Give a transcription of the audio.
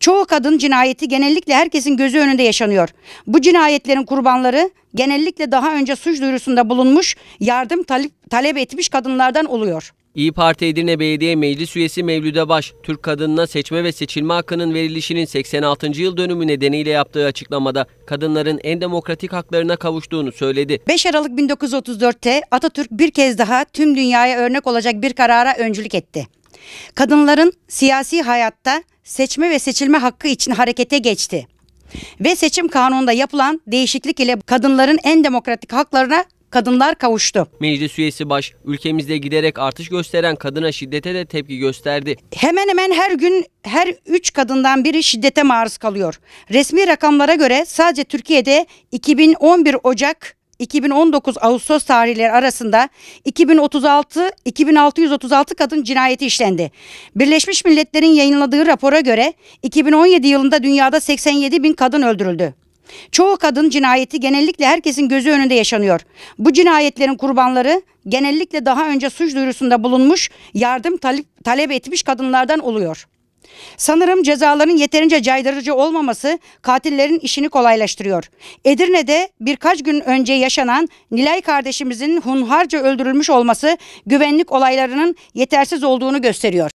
Çoğu kadın cinayeti genellikle herkesin gözü önünde yaşanıyor. Bu cinayetlerin kurbanları genellikle daha önce suç duyurusunda bulunmuş, yardım talep, talep etmiş kadınlardan oluyor. İyi Parti Edirne Belediye Meclis Üyesi Mevlüde Baş, Türk kadınına seçme ve seçilme hakkının verilişinin 86. yıl dönümü nedeniyle yaptığı açıklamada kadınların en demokratik haklarına kavuştuğunu söyledi. 5 Aralık 1934'te Atatürk bir kez daha tüm dünyaya örnek olacak bir karara öncülük etti. Kadınların siyasi hayatta seçme ve seçilme hakkı için harekete geçti. Ve seçim kanununda yapılan değişiklik ile kadınların en demokratik haklarına kadınlar kavuştu. Meclis üyesi baş ülkemizde giderek artış gösteren kadına şiddete de tepki gösterdi. Hemen hemen her gün her 3 kadından biri şiddete maruz kalıyor. Resmi rakamlara göre sadece Türkiye'de 2011 Ocak 2019 Ağustos tarihleri arasında 2036 2636 kadın cinayeti işlendi. Birleşmiş Milletler'in yayınladığı rapora göre 2017 yılında dünyada 87 bin kadın öldürüldü. Çoğu kadın cinayeti genellikle herkesin gözü önünde yaşanıyor. Bu cinayetlerin kurbanları genellikle daha önce suç duyurusunda bulunmuş, yardım talep, talep etmiş kadınlardan oluyor. Sanırım cezaların yeterince caydırıcı olmaması katillerin işini kolaylaştırıyor. Edirne'de birkaç gün önce yaşanan Nilay kardeşimizin hunharca öldürülmüş olması güvenlik olaylarının yetersiz olduğunu gösteriyor.